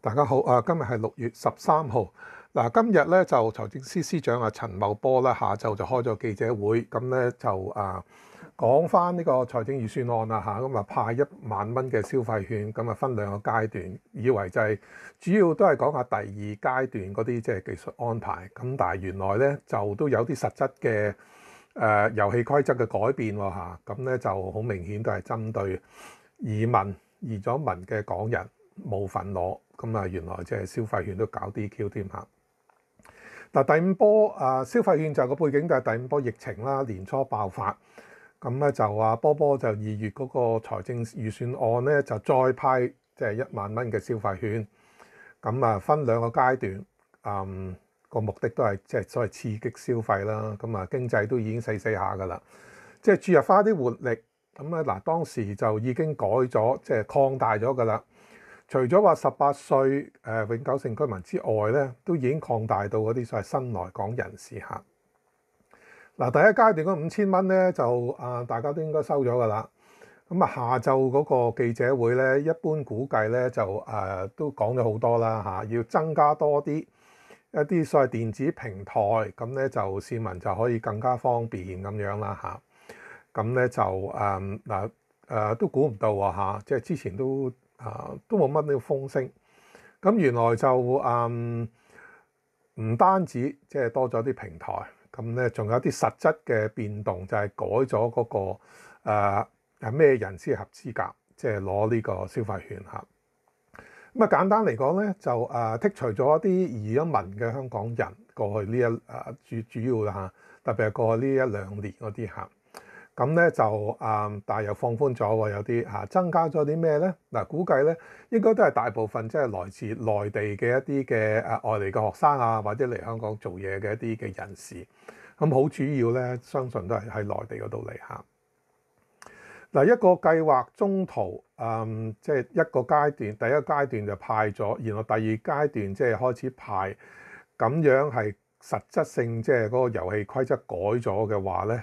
大家好啊！今日係六月十三號嗱，今日咧就財政司司長啊陳茂波咧下晝就開咗記者會，咁咧就啊講翻呢個財政預算案啦嚇，咁啊派一萬蚊嘅消費券，咁啊分兩個階段，以為就係主要都係講下第二階段嗰啲即係技術安排，咁但係原來咧就都有啲實質嘅誒遊戲規則嘅改變喎嚇，咁咧就好明顯都係針對移民移咗民嘅港人冇份攞。咁啊，原來即係消費券都搞 DQ 添嚇。嗱，第五波啊，消費券就個背景就係第五波疫情啦，年初爆發。咁咧就話波波就二月嗰個財政預算案咧，就再派即係一萬蚊嘅消費券。咁啊，分兩個階段，嗯，個目的都係即係所謂刺激消費啦。咁啊，經濟都已經死死下噶啦，即係注入翻啲活力。咁咧嗱，當時就已經改咗，即係擴大咗噶啦。除咗話十八歲誒永久性居民之外咧，都已經擴大到嗰啲所謂新來港人士嚇。嗱，第一階段嗰五千蚊咧就啊，大家都應該收咗噶啦。咁啊，下晝嗰個記者會咧，一般估計咧就誒都講咗好多啦嚇，要增加多啲一啲所謂電子平台，咁咧就市民就可以更加方便咁樣啦嚇。咁咧就誒嗱誒都估唔到喎嚇，即係之前都。啊，都冇乜呢個風聲，咁原來就嗯唔單止即係多咗啲平台，咁咧仲有啲實質嘅變動，就係改咗嗰個誒咩人先合資格，即係攞呢個消費券嚇。咁啊簡單嚟講咧，就誒剔除咗一啲移咗民嘅香港人過去呢一誒主主要啦嚇，特別係過去呢一兩年嗰啲嚇。咁咧就啊，但係又放寬咗喎，有啲嚇增加咗啲咩咧？嗱，估計咧應該都係大部分即係來自內地嘅一啲嘅誒外嚟嘅學生啊，或者嚟香港做嘢嘅一啲嘅人士。咁好主要咧，相信都係喺內地嗰度嚟嚇。嗱，一個計劃中途誒，即係一個階段，第一階段就派咗，然後第二階段即係開始派。咁樣係實質性，即係嗰個遊戲規則改咗嘅話咧。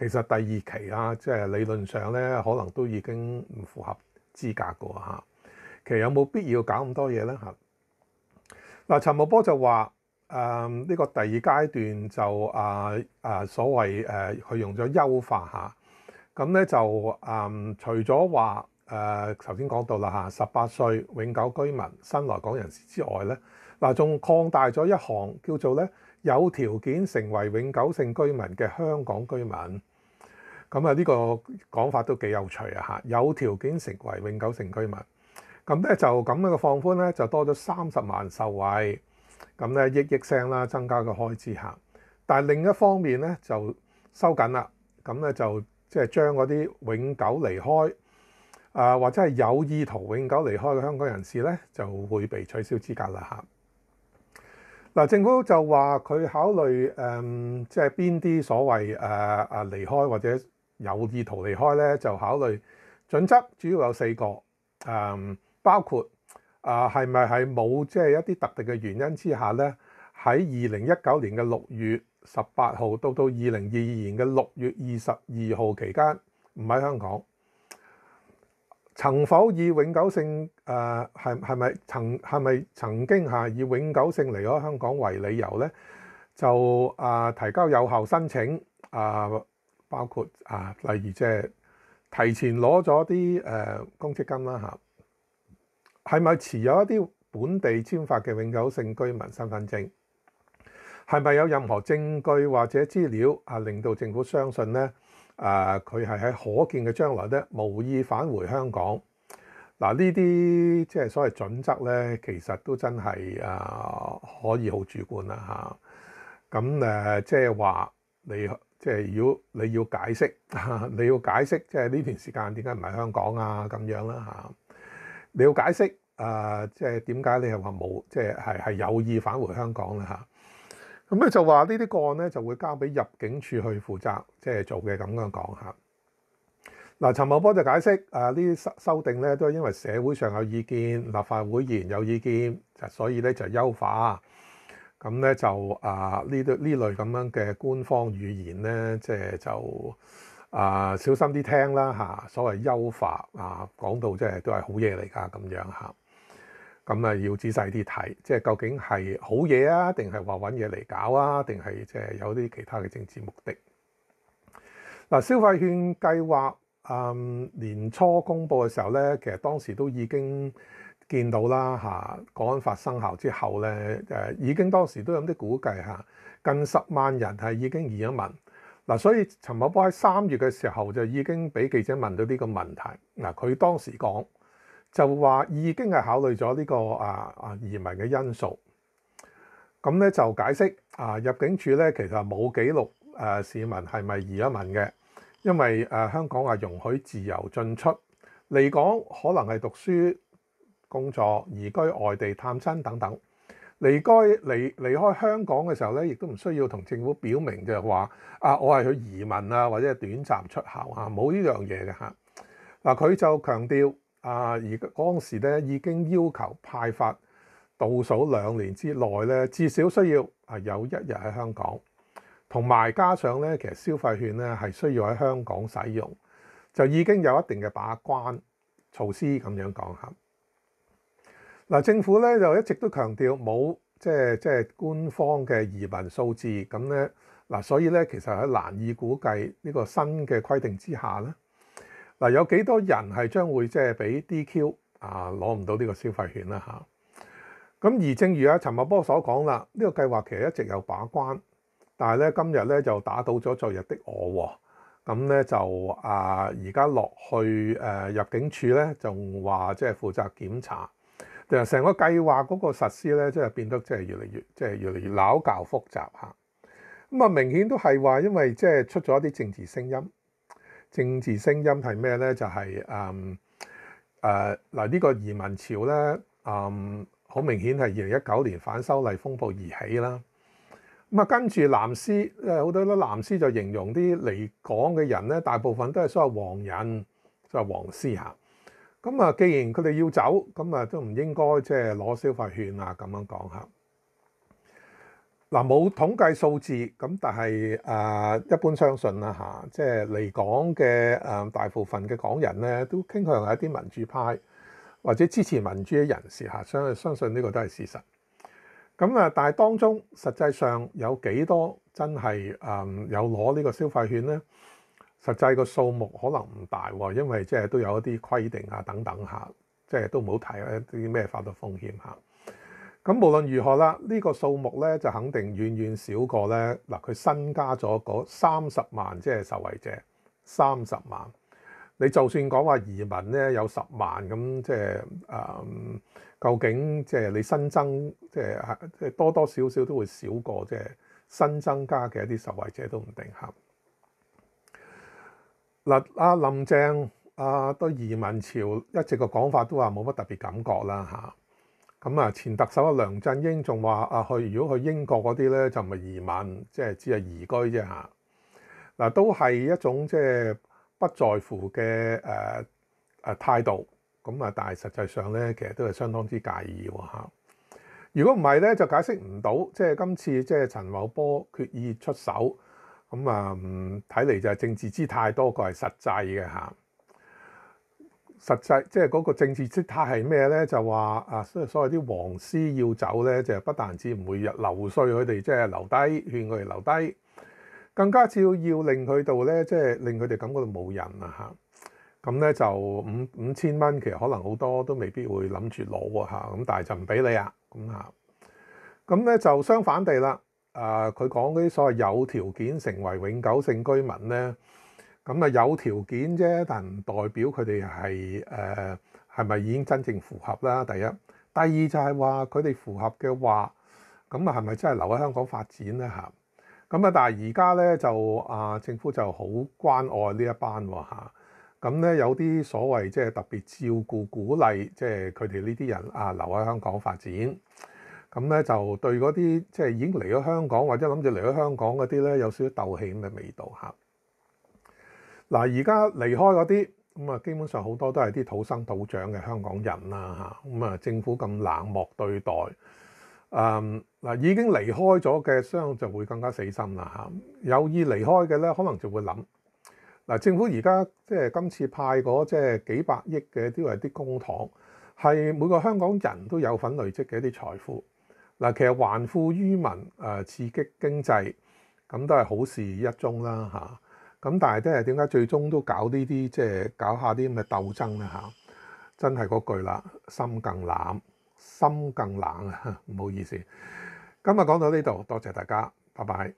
其實第二期啊，即係理論上咧，可能都已經唔符合資格噶嚇。其實有冇必要搞咁多嘢咧嚇？嗱，陳茂波就話誒呢個第二階段就啊啊所謂誒佢用咗優化嚇，咁咧就誒除咗話誒頭先講到啦嚇，十八歲永久居民新來港人士之外咧，嗱仲擴大咗一項叫做咧有條件成為永久性居民嘅香港居民。咁啊，呢個講法都幾有趣啊！嚇，有條件成為永久性居民，咁咧就咁樣嘅放寬咧就多咗三十萬受惠，咁咧億億聲啦，增加個開支嚇。但係另一方面咧就收緊啦，咁咧就即係將嗰啲永久離開啊或者係有意圖永久離開嘅香港人士咧就會被取消資格啦嚇。嗱，政府就話佢考慮誒即係邊啲所謂誒誒離開或者。有意圖離開咧，就考慮準則，主要有四個，誒包括啊係咪係冇即係一啲特定嘅原因之下咧，喺二零一九年嘅六月十八號到到二零二二年嘅六月二十二號期間，唔喺香港，曾否以永久性誒係係咪曾係咪曾經係以永久性離開香港為理由咧？就啊提交有效申請誒。包括啊，例如即係提前攞咗啲誒公積金啦嚇，係咪持有一啲本地簽發嘅永久性居民身份證？係咪有任何證據或者資料啊，令到政府相信咧？啊，佢係喺可見嘅將來咧，無意返回香港。嗱，呢啲即係所謂準則咧，其實都真係啊，可以好主觀啦嚇。咁誒，即係話你。即係如果你要解釋，你要解釋，即係呢段時間點解唔喺香港啊咁樣啦嚇，你要解釋，啊，即係點解你係話冇，即係係有意返回香港啦嚇。咁咧就話呢啲個案咧就會交俾入境處去負責，即係做嘅咁樣講嚇。嗱，陳茂波就解釋啊，呢啲修修訂咧都因為社會上有意見，立法會議員有意見，就所以咧就優化。咁咧就啊呢啲呢類咁樣嘅官方語言咧，即係就啊小心啲聽啦嚇。所謂優化啊，講到即係都係好嘢嚟噶咁樣嚇。咁啊要仔細啲睇，即係究竟係好嘢啊，定係話揾嘢嚟搞啊，定係即係有啲其他嘅政治目的。嗱，消費券計劃啊年初公布嘅時候咧，其實當時都已經。見到啦嚇，《港法生效》之後咧，誒已經當時都有啲估計嚇，近十萬人係已經移咗民。嗱，所以陳茂波喺三月嘅時候就已經俾記者問到呢個問題。嗱，佢當時講就話已經係考慮咗呢個啊啊移民嘅因素。咁咧就解釋啊，入境處咧其實冇記錄誒市民係咪移咗民嘅，因為誒香港係容許自由進出嚟講，可能係讀書。工作移居外地探親等等，離開離離開香港嘅時候咧，亦都唔需要同政府表明就係話啊，我係去移民啊，或者係短暫出校啊，冇呢樣嘢嘅嚇。嗱，佢就強調啊，而嗰陣時咧已經要求派發倒數兩年之內咧，至少需要啊有一日喺香港，同埋加上咧其實消費券咧係需要喺香港使用，就已經有一定嘅把關措施咁樣講嚇。嗱，政府咧就一直都強調冇即係即係官方嘅移民數字咁咧嗱，所以咧其實係難以估計呢個新嘅規定之下咧嗱，有幾多人係將會即係俾 DQ 啊攞唔到呢個消費券啦嚇。咁而正如阿陳茂波所講啦，呢個計劃其實一直有把關，但係咧今日咧就打到咗昨日的我喎。咁咧就啊而家落去誒入境處咧，仲話即係負責檢查。成個計劃嗰個實施咧，真係變得即係越嚟越即係越嚟越老舊複雜嚇。咁啊，明顯都係話，因為即係出咗一啲政治聲音。政治聲音係咩咧？就係誒誒嗱，呢個移民潮咧，嗯，好明顯係二零一九年反修例風暴而起啦。咁啊，跟住藍絲誒好多咧，藍絲就形容啲嚟港嘅人咧，大部分都係所謂黃人，就係黃絲嚇。咁啊，既然佢哋要走，咁啊都唔應該即係攞消費券啊咁樣講嚇。嗱，冇統計數字，咁但係啊，一般相信啦嚇，即係嚟港嘅啊大部分嘅港人咧，都傾向係一啲民主派或者支持民主嘅人士嚇，相相信呢個都係事實。咁啊，但係當中實際上有幾多真係啊有攞呢個消費券咧？實際個數目可能唔大喎，因為即係都有一啲規定啊等等下，即係都唔好睇一啲咩法律風險嚇。咁無論如何啦，呢個數目咧就肯定遠遠少過咧嗱，佢新加咗嗰三十萬即係受惠者三十萬。你就算講話移民咧有十萬咁，即係誒究竟即係你新增即係即係多多少少都會少過即係新增加嘅一啲受惠者都唔定嚇。嗱，阿林鄭啊，對移民潮一直個講法都話冇乜特別感覺啦嚇。咁啊，前特首啊梁振英仲話啊，去如果去英國嗰啲咧就唔係移民，即係只係移居啫嚇。嗱，都係一種即係不在乎嘅誒誒態度。咁啊，但係實際上咧，其實都係相當之介意喎嚇。如果唔係咧，就解釋唔到，即係今次即係陳茂波決意出手。咁啊，睇嚟就係政治姿態多過係實際嘅嚇。實際即係嗰個政治姿態係咩咧？就話啊，所所謂啲皇師要走咧，就不但止唔會日留税佢哋，即係留低勸佢哋留低，更加照要令佢度咧，即係令佢哋感覺到冇人啊嚇。咁咧就五五千蚊，其實可能好多都未必會諗住攞喎嚇。咁但係唔俾你啊咁嚇。咁咧就相反地啦。诶，佢讲啲所谓有条件成为永久性居民咧，咁啊有条件啫，但唔代表佢哋系诶系咪已经真正符合啦？第一，第二就系话佢哋符合嘅话，咁啊系咪真系留喺香港发展咧？吓，咁啊，但系而家咧就啊，政府就好关爱呢一班吓，咁咧有啲所谓即系特别照顾鼓励，即系佢哋呢啲人啊留喺香港发展。咁咧就對嗰啲即係已經嚟咗香港或者諗住嚟咗香港嗰啲咧有少少鬥氣咁嘅味道嚇。嗱而家離開嗰啲咁啊，基本上好多都係啲土生土長嘅香港人啦嚇。咁啊，政府咁冷漠對待，嗯嗱，已經離開咗嘅，商就會更加死心啦嚇。有意離開嘅咧，可能就會諗嗱，政府而家即係今次派嗰即係幾百億嘅，都係啲公帑，係每個香港人都有份累積嘅一啲財富。嗱，其實還富於民，誒刺激經濟，咁都係好事一宗啦，嚇。咁但係即係點解最終都搞呢啲，即係搞下啲咁嘅鬥爭咧？嚇，真係嗰句啦，心更冷，心更冷啊！唔好意思，今日講到呢度，多謝大家，拜拜。